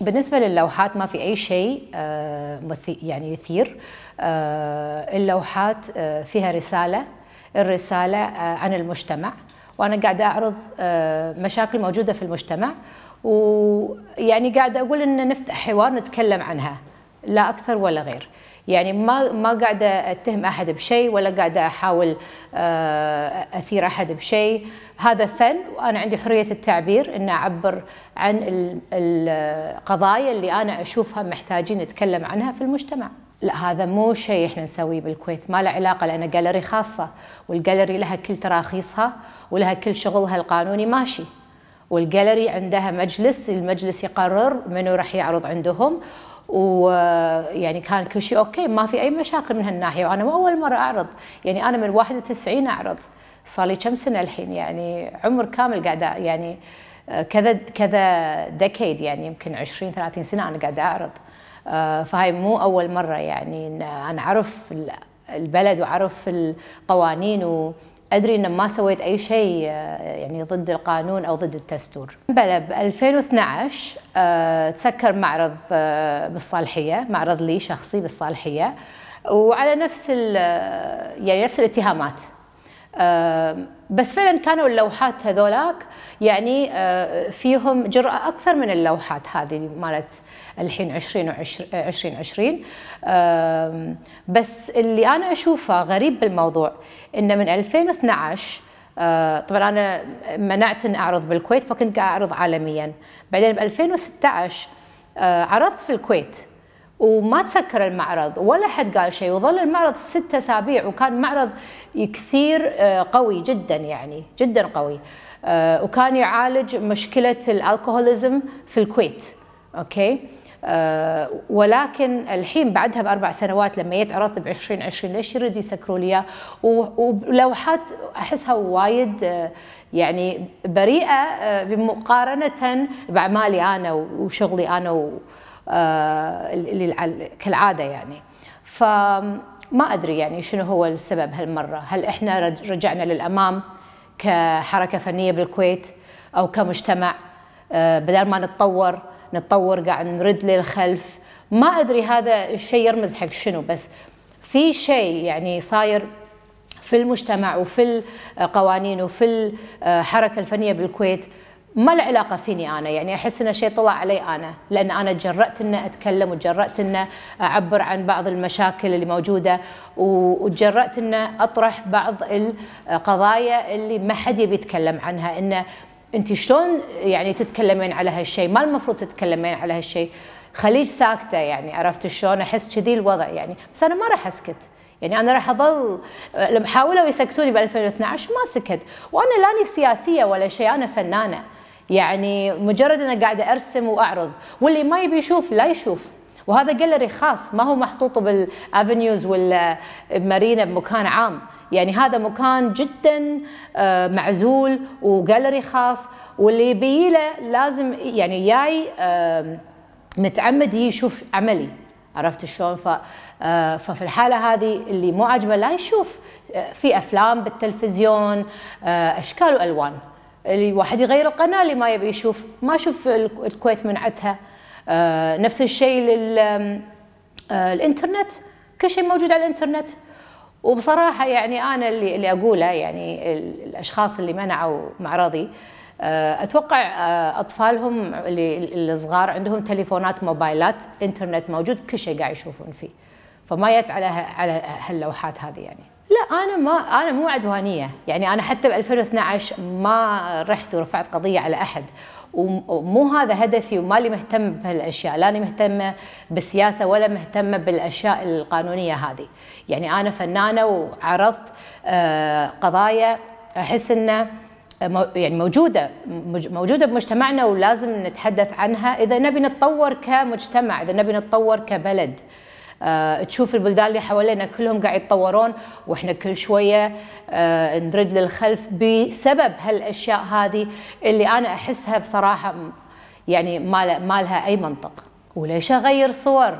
بالنسبة للوحات ما في أي شيء آه، يعني يثير آه، اللوحات آه، فيها رسالة الرسالة عن المجتمع وأنا قاعدة أعرض مشاكل موجودة في المجتمع ويعني قاعدة أقول إن نفتح حوار نتكلم عنها لا أكثر ولا غير يعني ما ما قاعده اتهم احد بشيء ولا قاعده احاول آه، اثير احد بشيء هذا فن وانا عندي حريه التعبير ان اعبر عن القضايا اللي انا اشوفها محتاجين نتكلم عنها في المجتمع لا هذا مو شيء احنا نسويه بالكويت ما له علاقه لان جاليري خاصه والجاليري لها كل تراخيصها ولها كل شغلها القانوني ماشي والجاليري عندها مجلس المجلس يقرر منو راح يعرض عندهم ويعني كان كل شيء اوكي ما في اي مشاكل من هالناحيه وانا مو اول مره اعرض يعني انا من 91 اعرض صار لي كم سنه الحين يعني عمر كامل قاعده يعني كذا كذا ديكيد يعني يمكن 20 30 سنه انا قاعده اعرض آه، فهاي مو اول مره يعني انا اعرف البلد واعرف القوانين ادري ان ما سويت اي شيء آه، يعني ضد القانون او ضد الدستور. بلى ب 2012 آه، تسكر معرض آه، بالصالحيه، معرض لي شخصي بالصالحيه وعلى نفس يعني نفس الاتهامات آه، بس فعلا كانوا اللوحات هذولاك يعني آه، فيهم جرأة أكثر من اللوحات هذه مالت الحين 2020 2020 بس اللي أنا أشوفه غريب بالموضوع إنه من 2012 آه، طبعا أنا منعت إن أعرض بالكويت فكنت أعرض عالميا بعدين ب 2016 عرضت في الكويت وما تسكر المعرض ولا حد قال شيء وظل المعرض ستة أسابيع وكان معرض كثير آه، قوي جدا يعني جدا قوي آه، وكان يعالج مشكلة الألكوهوليزم في الكويت أوكي آه، ولكن الحين بعدها باربع سنوات لما يتعرض ب 2020 ليش يريد يسكروا لي ولوحات احسها وايد يعني بريئه بمقارنه باعمالي انا وشغلي انا و... آه، كالعاده يعني فما ادري يعني شنو هو السبب هالمره هل احنا رجعنا للامام كحركه فنيه بالكويت او كمجتمع آه، بدل ما نتطور نتطور قاعد نرد للخلف ما ادري هذا الشيء يرمز حق شنو بس في شيء يعني صاير في المجتمع وفي القوانين وفي الحركه آه، الفنيه بالكويت ما له علاقه فيني انا يعني احس انه شيء طلع علي انا لان انا تجرأت ان اتكلم وتجرأت ان اعبر عن بعض المشاكل اللي موجوده وتجرأت ان اطرح بعض القضايا اللي ما حد يبي يتكلم عنها انه انت شلون يعني تتكلمين على هالشيء ما المفروض تتكلمين على هالشيء خليج ساكته يعني عرفت شلون احس كذي الوضع يعني بس انا ما راح اسكت يعني انا راح اظل لما حاولوا يسكتوني ب 2012 ما سكت وانا لاني سياسيه ولا شيء انا فنانه يعني مجرد انا قاعده ارسم واعرض واللي ما يبي يشوف لا يشوف وهذا جاليري خاص ما هو محطوط بالافنيوز ولا بمارينا بمكان عام يعني هذا مكان جدا آه، معزول وجاليري خاص واللي يبي له لازم يعني جاي متعمد يشوف عملي عرفت شلون آه، ففي الحاله هذه اللي مو عاجبه لا يشوف آه، في افلام بالتلفزيون اشكال والوان الواحد يغير القناه اللي ما يبي يشوف ما شوف الكويت منعتها آه نفس الشيء للانترنت آه، كل شيء موجود على الانترنت وبصراحه يعني انا اللي اللي اقوله يعني الاشخاص اللي منعوا معرضي آه، اتوقع آه، اطفالهم اللي الصغار عندهم تليفونات موبايلات انترنت موجود كل شيء قاعد يشوفون فيه فما يت على على هاللوحات هذه يعني لا انا ما انا مو عدوانيه يعني انا حتى ب 2012 ما رحت ورفعت قضيه على احد ومو هذا هدفي ومالي مهتم بهالاشياء لاني مهتمه بالسياسه ولا مهتمه بالاشياء القانونيه هذه يعني انا فنانه وعرضت آه، قضايا احس انه يعني موجودة موجودة بمجتمعنا ولازم نتحدث عنها إذا نبي نتطور كمجتمع إذا نبي نتطور كبلد آه، تشوف البلدان اللي حوالينا كلهم قاعد يتطورون واحنا كل شويه آه، نرد للخلف بسبب هالاشياء هذه اللي انا احسها بصراحه يعني ما لها اي منطق وليش اغير صور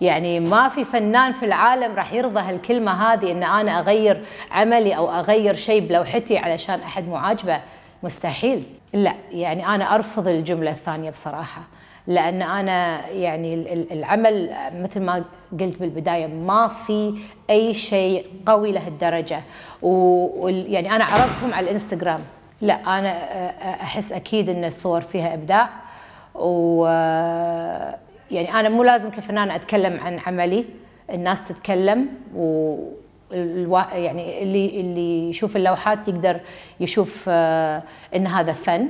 يعني ما في فنان في العالم راح يرضى هالكلمه هذه ان انا اغير عملي او اغير شيء بلوحتي علشان احد مو عاجبه مستحيل لا يعني انا ارفض الجمله الثانيه بصراحه لان انا يعني العمل مثل ما قلت بالبدايه ما في اي شيء قوي لهالدرجه ويعني انا عرضتهم على الانستغرام لا انا احس اكيد ان الصور فيها ابداع و يعني انا مو لازم كفنانه اتكلم عن عملي الناس تتكلم و الوا... يعني اللي اللي يشوف اللوحات يقدر يشوف ان هذا فن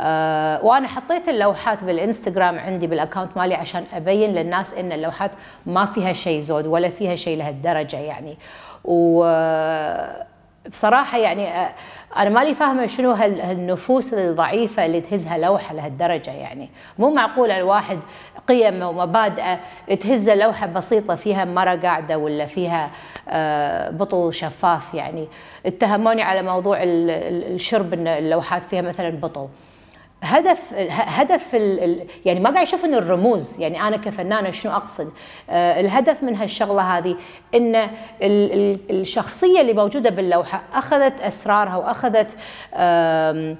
آه وانا حطيت اللوحات بالانستغرام عندي بالاكونت مالي عشان ابين للناس ان اللوحات ما فيها شيء زود ولا فيها شيء لهالدرجه يعني و آه، بصراحه يعني آه، انا مالي فاهمه شنو هالنفوس الضعيفه اللي تهزها لوحه لهالدرجه يعني مو معقول الواحد قيمه ومبادئه تهز لوحه بسيطه فيها مره قاعده ولا فيها آه، بطل شفاف يعني اتهموني على موضوع الشرب ان اللوحات فيها مثلا بطل هدف هدف ال يعني ما قاعد اشوف ان الرموز يعني انا كفنانه شنو اقصد أه الهدف من هالشغله هذه ان ال ال الشخصيه اللي موجوده باللوحه اخذت اسرارها واخذت آه،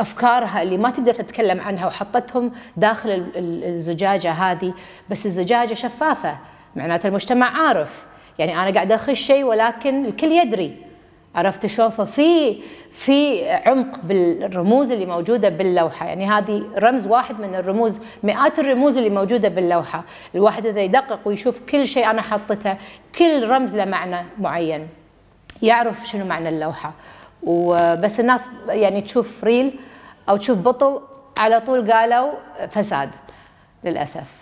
افكارها اللي ما تقدر تتكلم عنها وحطتهم داخل الزجاجه هذه بس الزجاجه شفافه معناته المجتمع عارف يعني انا قاعده اخش شيء ولكن الكل يدري عرفت شوفه في في عمق بالرموز اللي موجوده باللوحه يعني هذه رمز واحد من الرموز مئات الرموز اللي موجوده باللوحه الواحد اذا يدقق ويشوف كل شيء انا حطته كل رمز له معنى معين يعرف شنو معنى اللوحه وبس الناس يعني تشوف ريل او تشوف بطل على طول قالوا فساد للاسف